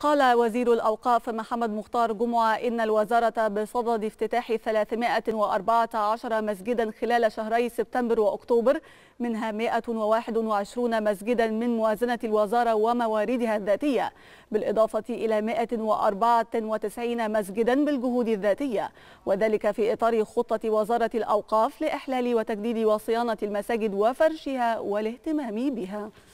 قال وزير الأوقاف محمد مختار جمعة إن الوزارة بصدد افتتاح 314 مسجدا خلال شهري سبتمبر وأكتوبر منها 121 مسجدا من موازنة الوزارة ومواردها الذاتية بالإضافة إلى 194 مسجدا بالجهود الذاتية وذلك في إطار خطة وزارة الأوقاف لإحلال وتجديد وصيانة المساجد وفرشها والاهتمام بها